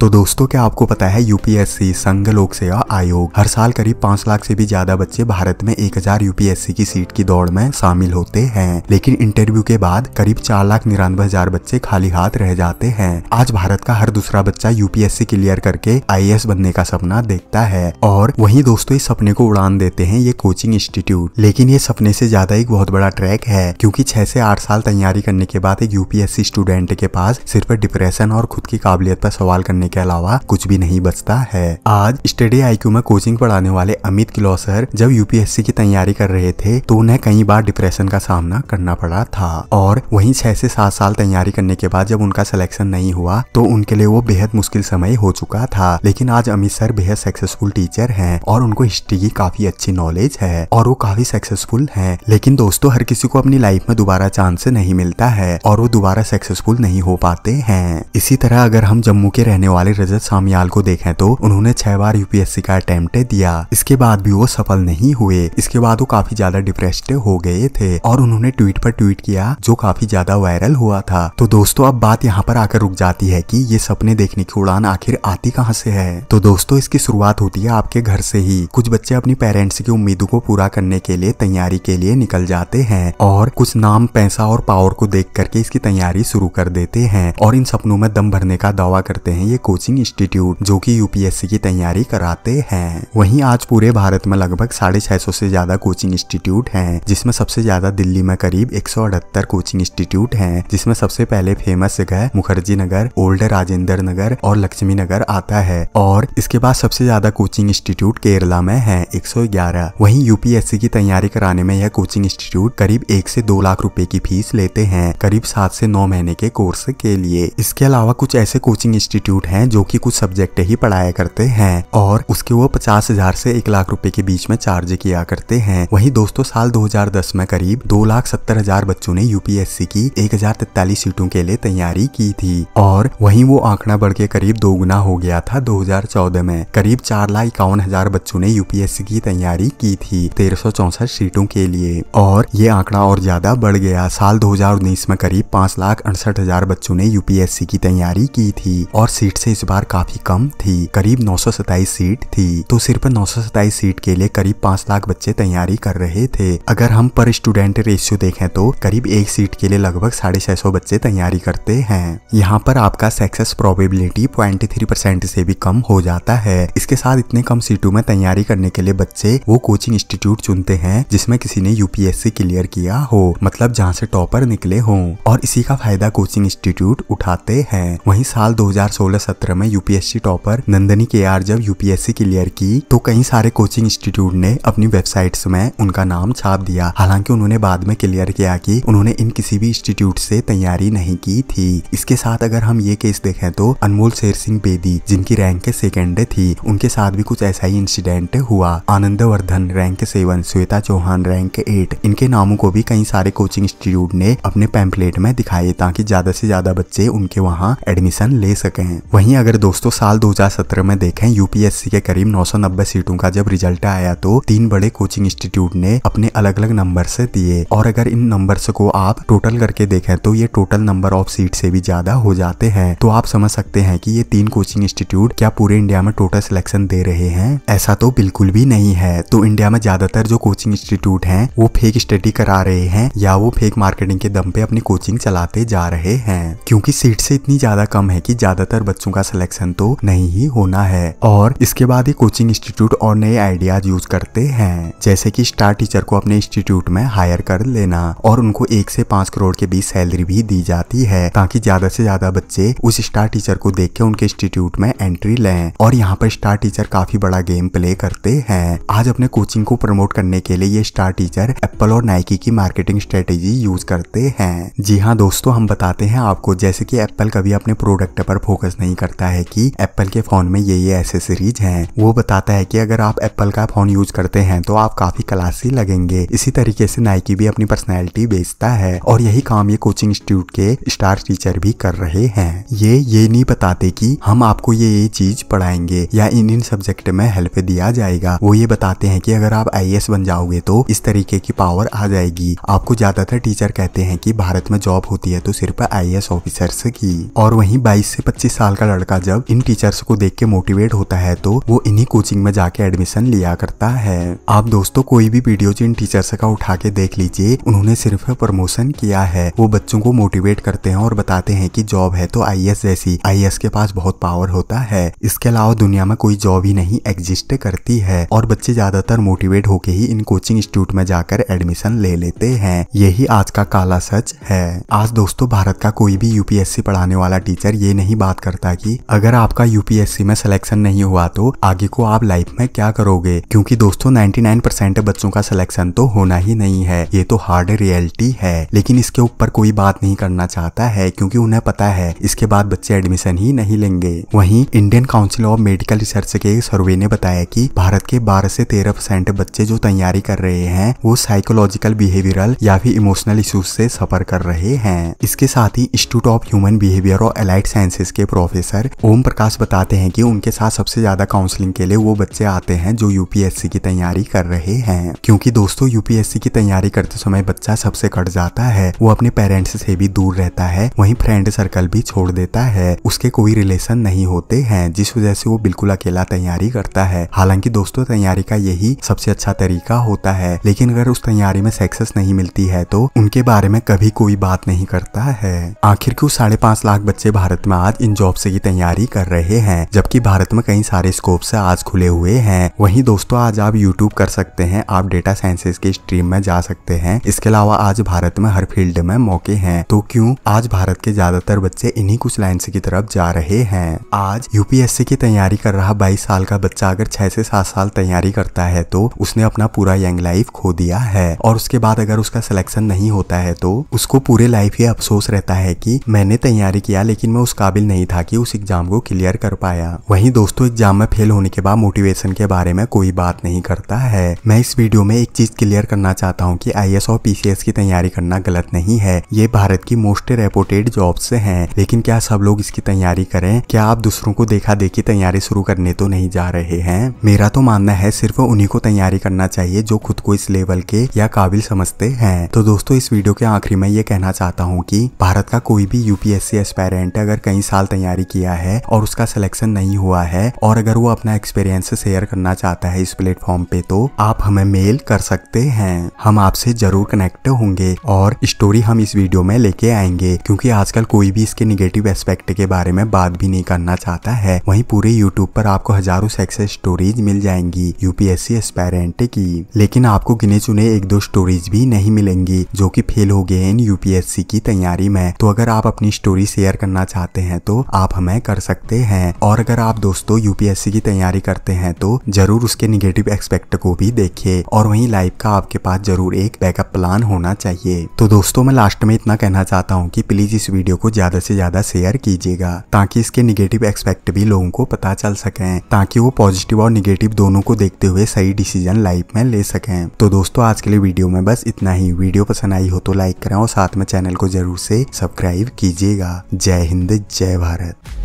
तो दोस्तों क्या आपको पता है यूपीएससी संघ लोक सेवा आयोग हर साल करीब पांच लाख से भी ज्यादा बच्चे भारत में एक हजार यूपीएससी की सीट की दौड़ में शामिल होते हैं लेकिन इंटरव्यू के बाद करीब चार लाख निन्यानवे हजार बच्चे खाली हाथ रह जाते हैं आज भारत का हर दूसरा बच्चा यूपीएससी क्लियर करके आई बनने का सपना देखता है और वही दोस्तों इस सपने को उड़ान देते हैं ये कोचिंग इंस्टीट्यूट लेकिन ये सपने से ज्यादा एक बहुत बड़ा ट्रैक है क्यूँकी छह से आठ साल तैयारी करने के बाद एक यूपीएससी स्टूडेंट के पास सिर्फ डिप्रेशन और खुद की काबिलियत पर सवाल करने करने के अलावा कुछ भी नहीं बचता है आज स्टडी आईक्यू में कोचिंग पढ़ाने वाले अमित किलोसर जब यूपीएससी की तैयारी कर रहे थे तो उन्हें कई बार डिप्रेशन का सामना करना पड़ा था और वही छह से सात साल तैयारी करने के बाद जब उनका सिलेक्शन नहीं हुआ तो उनके लिए वो बेहद मुश्किल समय हो चुका था लेकिन आज अमित सर बेहद सक्सेसफुल टीचर है और उनको हिस्ट्री की काफी अच्छी नॉलेज है और वो काफी सक्सेसफुल है लेकिन दोस्तों हर किसी को अपनी लाइफ में दोबारा चांस नहीं मिलता है और वो दोबारा सक्सेसफुल नहीं हो पाते हैं इसी तरह अगर हम जम्मू के रहने वाले रजत सामियाल को देखें तो उन्होंने छह बार यूपीएससी का अटेम्प्ट दिया इसके बाद भी वो सफल नहीं हुए इसके बाद वो काफी ज्यादा डिप्रेस्ड हो गए थे और उन्होंने ट्वीट पर ट्वीट किया जो काफी ज्यादा वायरल हुआ था तो दोस्तों अब बात यहाँ पर आकर रुक जाती है की ये सपने देखने की उड़ान आखिर आती कहाँ से है तो दोस्तों इसकी शुरुआत होती है आपके घर से ही कुछ बच्चे अपनी पेरेंट्स की उम्मीदों को पूरा करने के लिए तैयारी के लिए निकल जाते हैं और कुछ नाम पैसा और पावर को देख करके इसकी तैयारी शुरू कर देते हैं और इन सपनों में दम भरने का दावा करते हैं ये कोचिंग इंस्टीट्यूट जो कि यूपीएससी की तैयारी कराते हैं वहीं आज पूरे भारत में लगभग साढ़े छह सौ से ज्यादा कोचिंग इंस्टीट्यूट हैं जिसमें सबसे ज्यादा दिल्ली में करीब एक कोचिंग इंस्टीट्यूट है जिसमें सबसे पहले फेमस जगह मुखर्जी नगर ओल्ड राजेंद्र नगर और लक्ष्मी नगर आता है और इसके बाद सबसे ज्यादा कोचिंग इंस्टीट्यूट केरला में है 111 वहीं यूपीएससी की तैयारी कराने में यह कोचिंग इंस्टीट्यूट करीब एक से दो लाख रुपए की फीस लेते हैं करीब सात से नौ महीने के कोर्स के लिए इसके अलावा कुछ ऐसे कोचिंग इंस्टीट्यूट है हैं जो कि कुछ सब्जेक्ट ही पढ़ाया करते हैं और उसके वो पचास हजार से एक लाख रुपए के बीच में चार्ज किया करते हैं वहीं दोस्तों साल 2010 में करीब दो लाख सत्तर हजार बच्चों ने यूपीएससी की एक हजार तैतालीस सीटों के लिए तैयारी की थी और वही वो आंकड़ा बढ़ के करीब दोगुना हो गया था दो में करीब चार लाख इक्यावन हजार बच्चों ने यूपीएससी की तैयारी की थी तेरह सीटों के लिए और ये आंकड़ा और ज्यादा बढ़ गया साल दो में करीब पांच लाख अड़सठ हजार बच्चों ने यूपीएससी की तैयारी की थी और सीट से इस बार काफी कम थी करीब नौ सीट थी तो सिर्फ नौ सीट के लिए करीब पांच लाख बच्चे तैयारी कर रहे थे अगर हम पर स्टूडेंट रेशियो देखें तो करीब एक सीट के लिए लगभग साढ़े छह सौ बच्चे तैयारी करते हैं यहाँ पर आपका success probability twenty three percent से भी कम हो जाता है इसके साथ इतने कम सीटों में तैयारी करने के लिए बच्चे वो कोचिंग इंस्टीट्यूट चुनते हैं जिसमें किसी ने यूपीएससी क्लियर किया हो मतलब जहाँ से टॉपर निकले हों और इसी का फायदा कोचिंग इंस्टीट्यूट उठाते हैं वहीं साल 2016 2017 में यूपीएससी टॉपर नंदनी के आर जब यूपीएससी क्लियर की तो कई सारे कोचिंग इंस्टीट्यूट ने अपनी वेबसाइट्स में उनका नाम छाप दिया हालांकि उन्होंने बाद में क्लियर किया कि उन्होंने इन किसी भी इंस्टीट्यूट से तैयारी नहीं की थी इसके साथ अगर हम ये केस देखें तो अनमोल शेर सिंह बेदी जिनकी रैंक के सेकेंड थी उनके साथ भी कुछ ऐसा ही इंसिडेंट हुआ Anand Vardhan rank seven Shweta Chauhan rank eight इनके नामों को भी कई सारे कोचिंग इंस्टीट्यूट ने अपने पैम्पलेट में दिखाए ताकि ज्यादा से ज्यादा बच्चे उनके वहाँ एडमिशन ले सकें वही वहीं अगर दोस्तों साल 2017 में देखें यूपीएससी के करीब 990 सीटों का जब रिजल्ट आया तो तीन बड़े कोचिंग इंस्टीट्यूट ने अपने अलग अलग नंबर से दिए और अगर इन नंबर को आप टोटल करके देखें तो ये टोटल नंबर ऑफ सीट से भी ज्यादा हो जाते हैं तो आप समझ सकते हैं कि ये तीन कोचिंग इंस्टीट्यूट क्या पूरे इंडिया में टोटल सिलेक्शन दे रहे हैं ऐसा तो बिल्कुल भी नहीं है तो इंडिया में ज्यादातर जो कोचिंग इंस्टीट्यूट हैं वो फेक स्टडी करा रहे हैं या वो फेक मार्केटिंग के दम पे अपनी कोचिंग चलाते जा रहे हैं क्योंकि सीट से इतनी ज्यादा कम है कि ज्यादातर बच्चों बच्चों का सिलेक्शन तो नहीं ही होना है और इसके बाद ही कोचिंग इंस्टीट्यूट और नए आइडियाज यूज करते हैं जैसे कि स्टार टीचर को अपने इंस्टीट्यूट में हायर कर लेना और उनको एक से पांच करोड़ के बीच सैलरी भी दी जाती है ताकि ज्यादा से ज्यादा बच्चे उस स्टार टीचर को देख के उनके इंस्टीट्यूट में एंट्री लें और यहाँ पर स्टार टीचर काफी बड़ा गेम प्ले करते हैं आज अपने कोचिंग को प्रमोट करने के लिए ये स्टार टीचर एप्पल और नाइकी की मार्केटिंग स्ट्रेटेजी यूज करते हैं जी हाँ दोस्तों हम बताते हैं आपको जैसे की एप्पल कभी अपने प्रोडक्ट पर फोकस नहीं एक्सप्लेन करता है कि एप्पल के फोन में ये ये एसेसरीज हैं वो बताता है कि अगर आप एप्पल का फोन यूज करते हैं तो आप काफी क्लासी लगेंगे इसी तरीके से नाइकी भी अपनी पर्सनैलिटी बेचता है और यही काम ये कोचिंग इंस्टीट्यूट के स्टार टीचर भी कर रहे हैं ये ये नहीं बताते की हम आपको ये ये चीज पढ़ाएंगे या इन इन सब्जेक्ट में हेल्प दिया जाएगा वो ये बताते हैं कि अगर आप आई बन जाओगे तो इस तरीके की पावर आ जाएगी आपको ज्यादातर टीचर कहते हैं कि भारत में जॉब होती है तो सिर्फ आई ऑफिसर्स की और वहीं बाईस से पच्चीस साल का का लड़का जब इन टीचर्स को देख के मोटिवेट होता है तो वो इन्हीं कोचिंग में जाके एडमिशन लिया करता है आप दोस्तों कोई भी वीडियो इन टीचर्स का उठा के देख लीजिए उन्होंने सिर्फ प्रमोशन किया है वो बच्चों को मोटिवेट करते हैं और बताते हैं की जॉब है तो आई जैसी आई के पास बहुत पावर होता है इसके अलावा दुनिया में कोई जॉब ही नहीं एग्जिस्ट करती है और बच्चे ज्यादातर मोटिवेट होके ही इन कोचिंग इंस्टीट्यूट में जाकर एडमिशन ले लेते हैं यही आज का काला सच है आज दोस्तों भारत का कोई भी यूपीएससी पढ़ाने वाला टीचर ये नहीं बात करता कि अगर आपका यूपीएससी में सिलेक्शन नहीं हुआ तो आगे को आप लाइफ में क्या करोगे क्योंकि दोस्तों 99% बच्चों का सिलेक्शन तो होना ही नहीं है ये तो हार्ड रियलिटी है लेकिन इसके ऊपर कोई बात नहीं करना चाहता है क्योंकि उन्हें पता है इसके बाद बच्चे एडमिशन ही नहीं लेंगे वही Indian Council of Medical Research के सर्वे ने बताया की भारत के बारह से तेरह परसेंट बच्चे जो तैयारी कर रहे हैं वो साइकोलॉजिकल बिहेवियरल या फिर इमोशनल इशूज से सफर कर रहे हैं इसके साथ ही इंस्टीट्यूट ऑफ ह्यूमन बिहेवियर और एलाइड साइंसेज के प्रोफेसर प्रोफेसर ओम प्रकाश बताते हैं कि उनके साथ सबसे ज्यादा काउंसलिंग के लिए वो बच्चे आते हैं जो यूपीएससी की तैयारी कर रहे हैं क्योंकि दोस्तों यूपीएससी की तैयारी करते समय बच्चा सबसे कट जाता है वो अपने पेरेंट्स से भी दूर रहता है वही फ्रेंड सर्कल भी छोड़ देता है उसके कोई रिलेशन नहीं होते हैं जिस वजह से वो बिल्कुल अकेला तैयारी करता है हालांकि दोस्तों तैयारी का यही सबसे अच्छा तरीका होता है लेकिन अगर उस तैयारी में सक्सेस नहीं मिलती है तो उनके बारे में कभी कोई बात नहीं करता है आखिर क्यों साढ़े पांच लाख बच्चे भारत में आज इन जॉब से की तैयारी कर रहे हैं जबकि भारत में कई सारे से आज खुले हुए हैं वहीं दोस्तों आज आप यूट्यूब कर सकते हैं आप डेटा साइंसेज के स्ट्रीम में जा सकते हैं इसके अलावा आज भारत में हर फील्ड में मौके हैं तो क्यों आज भारत के ज्यादातर बच्चे इन्हीं कुछ लाइन की तरफ जा रहे हैं आज यूपीएससी की तैयारी कर रहा बाईस साल का बच्चा अगर छह से सात साल तैयारी करता है तो उसने अपना पूरा यंग लाइफ खो दिया है और उसके बाद अगर उसका सिलेक्शन नहीं होता है तो उसको पूरे लाइफ ये अफसोस रहता है कि मैंने तैयारी किया लेकिन मैं उस काबिल नहीं था कि उस एग्जाम को क्लियर कर पाया वहीं दोस्तों एग्जाम में फेल होने के बाद मोटिवेशन के बारे में कोई बात नहीं करता है मैं इस वीडियो में एक चीज क्लियर करना चाहता हूँ की आई और पीसीएस की तैयारी करना गलत नहीं है ये भारत की मोस्ट रेपोटेड जॉब से है लेकिन क्या सब लोग इसकी तैयारी करें क्या आप दूसरों को देखा देखी तैयारी शुरू करने तो नहीं जा रहे हैं मेरा तो मानना है सिर्फ उन्हीं को तैयारी करना चाहिए जो खुद को इस लेवल के या काबिल समझते हैं तो दोस्तों इस वीडियो के आखिरी में ये कहना चाहता हूँ कि भारत का कोई भी यूपीएससी एस्पायरेंट अगर कई साल तैयारी की किया है और उसका सिलेक्शन नहीं हुआ है और अगर वो अपना एक्सपीरियंस शेयर करना चाहता है इस प्लेटफॉर्म पे तो आप हमें मेल कर सकते हैं हम आपसे जरूर कनेक्ट होंगे और स्टोरी हम इस वीडियो में लेके आएंगे क्योंकि आजकल कोई भी इसके निगेटिव एस्पेक्ट के बारे में बात भी नहीं करना चाहता है वहीं पूरे यूट्यूब पर आपको हजारों सक्सेस स्टोरीज मिल जाएंगी यूपीएससी एस्पेरेंट की लेकिन आपको गिने चुने एक दो स्टोरीज भी नहीं मिलेंगी जो कि फेल हो गए इन यूपीएससी की तैयारी में तो अगर आप अपनी स्टोरी शेयर करना चाहते हैं तो आप हमें समय कर सकते हैं और अगर आप दोस्तों यूपीएससी की तैयारी करते हैं तो जरूर उसके निगेटिव एक्सपेक्ट को भी देखे और वही लाइफ का आपके पास जरूर एक बैकअप प्लान होना चाहिए तो दोस्तों मैं लास्ट में इतना कहना चाहता हूँ की प्लीज इस वीडियो को ज्यादा से ज्यादा शेयर कीजिएगा ताकि इसके निगेटिव एक्सपेक्ट भी लोगों को पता चल सके ताकि वो पॉजिटिव और निगेटिव दोनों को देखते हुए सही डिसीजन लाइफ में ले सके तो दोस्तों आज के लिए वीडियो में बस इतना ही वीडियो पसंद आई हो तो लाइक करें और साथ में चैनल को जरूर से सब्सक्राइब कीजिएगा जय हिंद जय भारत